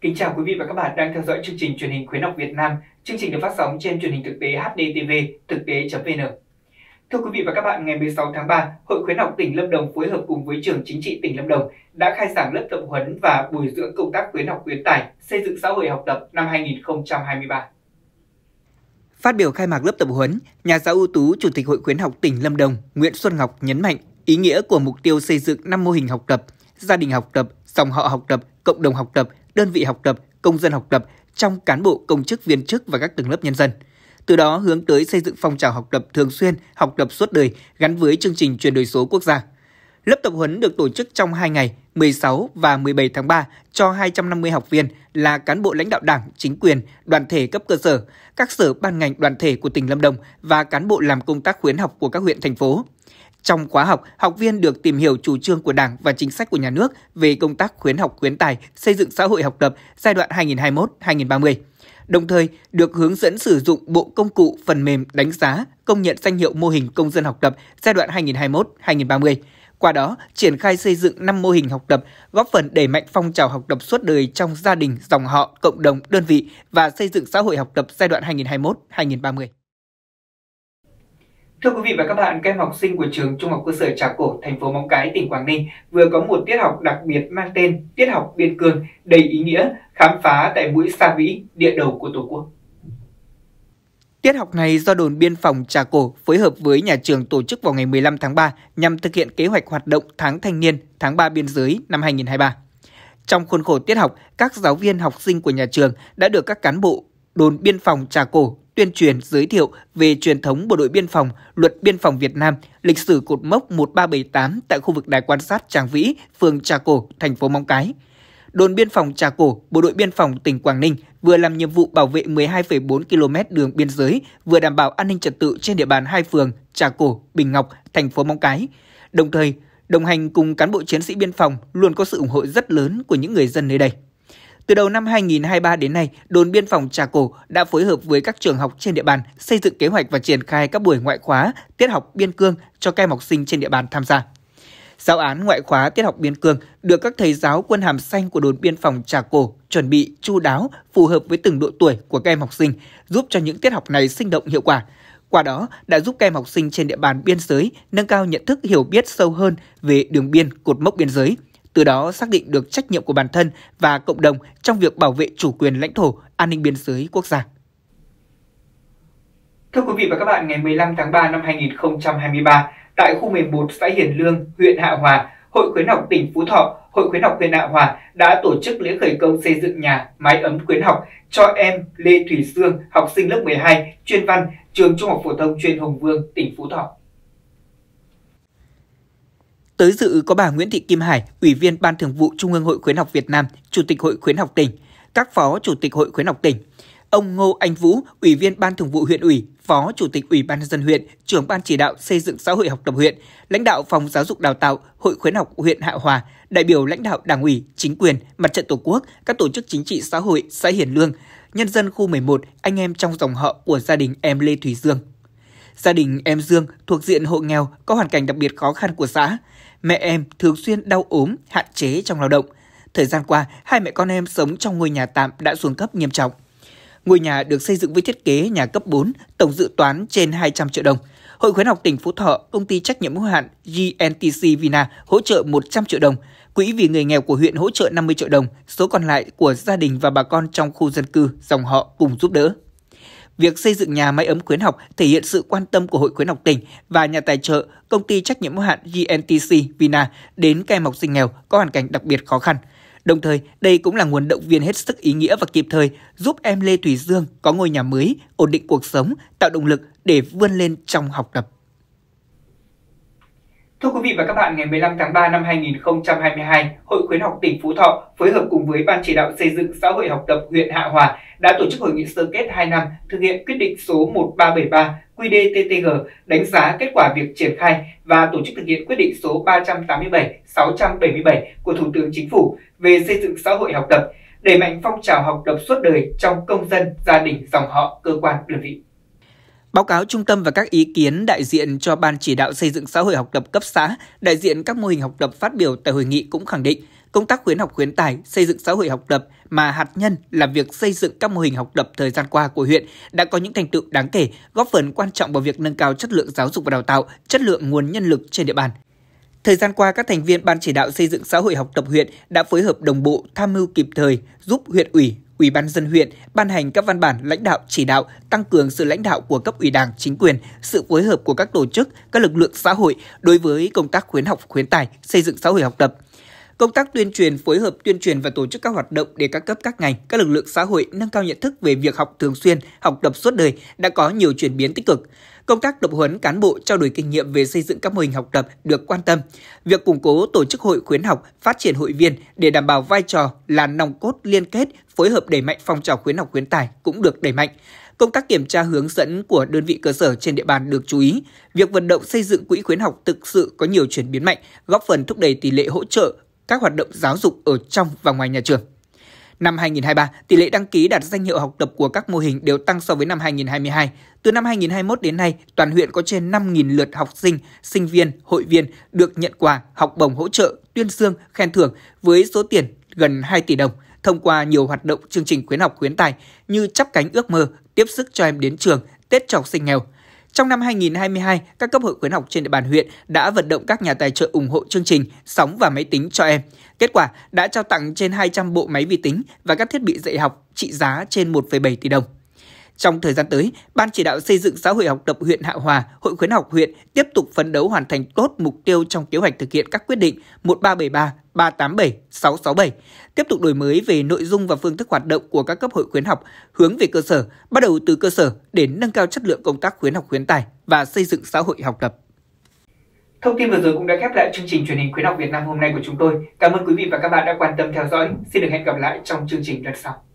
Kính chào quý vị và các bạn đang theo dõi chương trình truyền hình khuyến học Việt Nam. Chương trình được phát sóng trên truyền hình thực tế HDTV thực tế.vn. Thưa quý vị và các bạn, ngày 16 tháng 3, Hội khuyến học tỉnh Lâm Đồng phối hợp cùng với Trường Chính trị tỉnh Lâm Đồng đã khai giảng lớp tập huấn và bồi dưỡng công tác khuyến học khuyến tài xây dựng xã hội học tập năm 2023. Phát biểu khai mạc lớp tập huấn, nhà giáo ưu tú Chủ tịch Hội khuyến học tỉnh Lâm Đồng Nguyễn Xuân Ngọc nhấn mạnh ý nghĩa của mục tiêu xây dựng năm mô hình học tập, gia đình học tập, dòng họ học tập, cộng đồng học tập – đơn vị học tập, công dân học tập trong cán bộ công chức viên chức và các tầng lớp nhân dân. Từ đó hướng tới xây dựng phong trào học tập thường xuyên, học tập suốt đời gắn với chương trình chuyển đổi số quốc gia. Lớp tập huấn được tổ chức trong 2 ngày, 16 và 17 tháng 3 cho 250 học viên là cán bộ lãnh đạo đảng, chính quyền, đoàn thể cấp cơ sở, các sở ban ngành đoàn thể của tỉnh Lâm Đồng và cán bộ làm công tác khuyến học của các huyện, thành phố. Trong khóa học, học viên được tìm hiểu chủ trương của Đảng và chính sách của nhà nước về công tác khuyến học khuyến tài, xây dựng xã hội học tập giai đoạn 2021-2030. Đồng thời, được hướng dẫn sử dụng bộ công cụ phần mềm đánh giá, công nhận danh hiệu mô hình công dân học tập giai đoạn 2021-2030. Qua đó, triển khai xây dựng 5 mô hình học tập, góp phần đẩy mạnh phong trào học tập suốt đời trong gia đình, dòng họ, cộng đồng, đơn vị và xây dựng xã hội học tập giai đoạn 2021-2030. Thưa quý vị và các bạn, các em học sinh của trường Trung học cơ sở Trà Cổ, thành phố Móng Cái, tỉnh Quảng Ninh vừa có một tiết học đặc biệt mang tên Tiết học biên cương đầy ý nghĩa khám phá tại mũi Sa Vĩ, địa đầu của Tổ quốc. Tiết học này do đồn biên phòng Trà Cổ phối hợp với nhà trường tổ chức vào ngày 15 tháng 3 nhằm thực hiện kế hoạch hoạt động tháng thanh niên tháng 3 biên giới năm 2023. Trong khuôn khổ tiết học, các giáo viên học sinh của nhà trường đã được các cán bộ đồn biên phòng Trà Cổ tuyên truyền giới thiệu về truyền thống bộ đội biên phòng, luật biên phòng Việt Nam, lịch sử cột mốc 1378 tại khu vực đài quan sát Tràng Vĩ, phường Trà Cổ, thành phố Móng Cái. Đồn biên phòng Trà Cổ, Bộ đội biên phòng tỉnh Quảng Ninh vừa làm nhiệm vụ bảo vệ 12,4 km đường biên giới, vừa đảm bảo an ninh trật tự trên địa bàn hai phường Trà Cổ, Bình Ngọc, thành phố Móng Cái. Đồng thời, đồng hành cùng cán bộ chiến sĩ biên phòng luôn có sự ủng hộ rất lớn của những người dân nơi đây. Từ đầu năm 2023 đến nay, đồn biên phòng Trà Cổ đã phối hợp với các trường học trên địa bàn xây dựng kế hoạch và triển khai các buổi ngoại khóa, tiết học biên cương cho các em học sinh trên địa bàn tham gia. Giáo án ngoại khóa tiết học biên cương được các thầy giáo quân hàm xanh của đồn biên phòng Trà Cổ chuẩn bị chu đáo, phù hợp với từng độ tuổi của các em học sinh, giúp cho những tiết học này sinh động hiệu quả. Qua đó đã giúp các em học sinh trên địa bàn biên giới nâng cao nhận thức hiểu biết sâu hơn về đường biên, cột mốc biên giới – từ đó xác định được trách nhiệm của bản thân và cộng đồng trong việc bảo vệ chủ quyền lãnh thổ, an ninh biên giới quốc gia. Thưa quý vị và các bạn, ngày 15 tháng 3 năm 2023, tại khu 11 xã Hiền Lương, huyện Hạ Hòa, Hội khuyến học tỉnh Phú Thọ, Hội khuyến học huyện Hạ Hòa đã tổ chức lễ khởi công xây dựng nhà mái ấm khuyến học cho em Lê Thủy Dương, học sinh lớp 12, chuyên văn, trường Trung học phổ thông chuyên hồng Vương, tỉnh Phú Thọ. Tới dự có bà Nguyễn Thị Kim Hải, Ủy viên Ban Thường vụ Trung ương Hội Khuyến học Việt Nam, Chủ tịch Hội Khuyến học tỉnh, các Phó Chủ tịch Hội Khuyến học tỉnh, ông Ngô Anh Vũ, Ủy viên Ban Thường vụ huyện ủy, Phó Chủ tịch Ủy ban nhân dân huyện, trưởng ban chỉ đạo xây dựng xã hội học tập huyện, lãnh đạo phòng giáo dục đào tạo, Hội khuyến học huyện Hạ Hòa, đại biểu lãnh đạo Đảng ủy, chính quyền, mặt trận Tổ quốc, các tổ chức chính trị xã hội, xã Hiền Lương, nhân dân khu 11, anh em trong dòng họ của gia đình em Lê Thủy Dương. Gia đình em Dương thuộc diện hộ nghèo có hoàn cảnh đặc biệt khó khăn của xã. Mẹ em thường xuyên đau ốm, hạn chế trong lao động. Thời gian qua, hai mẹ con em sống trong ngôi nhà tạm đã xuống cấp nghiêm trọng. Ngôi nhà được xây dựng với thiết kế nhà cấp 4, tổng dự toán trên 200 triệu đồng. Hội khuyến học tỉnh Phú Thọ, công ty trách nhiệm hữu hạn GNTC Vina hỗ trợ 100 triệu đồng, quỹ vì người nghèo của huyện hỗ trợ 50 triệu đồng, số còn lại của gia đình và bà con trong khu dân cư dòng họ cùng giúp đỡ. Việc xây dựng nhà máy ấm khuyến học thể hiện sự quan tâm của Hội khuyến học tỉnh và nhà tài trợ công ty trách nhiệm hữu hạn GNTC Vina đến các em học sinh nghèo có hoàn cảnh đặc biệt khó khăn. Đồng thời, đây cũng là nguồn động viên hết sức ý nghĩa và kịp thời giúp em Lê Thủy Dương có ngôi nhà mới, ổn định cuộc sống, tạo động lực để vươn lên trong học tập. Thưa quý vị và các bạn, ngày 15 tháng 3 năm 2022, Hội khuyến học tỉnh Phú Thọ phối hợp cùng với Ban chỉ đạo xây dựng xã hội học tập huyện Hạ Hòa đã tổ chức hội nghị sơ kết 2 năm thực hiện quyết định số 1373 qđ đánh giá kết quả việc triển khai và tổ chức thực hiện quyết định số 387-677 của Thủ tướng Chính phủ về xây dựng xã hội học tập, đẩy mạnh phong trào học tập suốt đời trong công dân, gia đình, dòng họ, cơ quan, đơn vị. Báo cáo trung tâm và các ý kiến đại diện cho Ban chỉ đạo xây dựng xã hội học tập cấp xã, đại diện các mô hình học tập phát biểu tại hội nghị cũng khẳng định – công tác khuyến học khuyến tài, xây dựng xã hội học tập mà hạt nhân là việc xây dựng các mô hình học tập thời gian qua của huyện đã có những thành tựu đáng kể, góp phần quan trọng vào việc nâng cao chất lượng giáo dục và đào tạo, chất lượng nguồn nhân lực trên địa bàn. Thời gian qua, các thành viên Ban chỉ đạo xây dựng xã hội học tập huyện đã phối hợp đồng bộ, tham mưu kịp thời, giúp huyện ủy, Ủy ban dân huyện ban hành các văn bản lãnh đạo chỉ đạo tăng cường sự lãnh đạo của cấp ủy Đảng, chính quyền, sự phối hợp của các tổ chức, các lực lượng xã hội đối với công tác khuyến học khuyến tài, xây dựng xã hội học tập. Công tác tuyên truyền, phối hợp tuyên truyền và tổ chức các hoạt động để các cấp các ngành, các lực lượng xã hội nâng cao nhận thức về việc học thường xuyên, học tập suốt đời đã có nhiều chuyển biến tích cực. Công tác tập huấn cán bộ trao đổi kinh nghiệm về xây dựng các mô hình học tập được quan tâm. Việc củng cố tổ chức hội khuyến học, phát triển hội viên để đảm bảo vai trò là nòng cốt liên kết, phối hợp đẩy mạnh phong trào khuyến học khuyến tài cũng được đẩy mạnh công tác kiểm tra hướng dẫn của đơn vị cơ sở trên địa bàn được chú ý. Việc vận động xây dựng quỹ khuyến học thực sự có nhiều chuyển biến mạnh, góp phần thúc đẩy tỷ lệ hỗ trợ các hoạt động giáo dục ở trong và ngoài nhà trường. Năm 2023, tỷ lệ đăng ký đạt danh hiệu học tập của các mô hình đều tăng so với năm 2022. Từ năm 2021 đến nay, toàn huyện có trên 5.000 lượt học sinh, sinh viên, hội viên được nhận quà, học bổng hỗ trợ, tuyên dương, khen thưởng với số tiền gần 2 tỷ đồng thông qua nhiều hoạt động chương trình khuyến học khuyến tài như chắp cánh ước mơ, tiếp sức cho em đến trường, Tết cho học sinh nghèo – trong năm 2022, các cấp hội khuyến học trên địa bàn huyện đã vận động các nhà tài trợ ủng hộ chương trình Sóng và máy tính cho em. Kết quả đã trao tặng trên 200 bộ máy vi tính và các thiết bị dạy học trị giá trên 1,7 tỷ đồng. Trong thời gian tới, Ban chỉ đạo xây dựng xã hội học tập huyện Hạ Hòa, Hội khuyến học huyện tiếp tục phấn đấu hoàn thành tốt mục tiêu trong kế hoạch thực hiện các quyết định 1373 387 667 tiếp tục đổi mới về nội dung và phương thức hoạt động của các cấp hội khuyến học, hướng về cơ sở, bắt đầu từ cơ sở để nâng cao chất lượng công tác khuyến học khuyến tài và xây dựng xã hội học tập. Thông tin vừa rồi cũng đã khép lại chương trình truyền hình khuyến học Việt Nam hôm nay của chúng tôi. Cảm ơn quý vị và các bạn đã quan tâm theo dõi. Xin được hẹn gặp lại trong chương trình lần sau.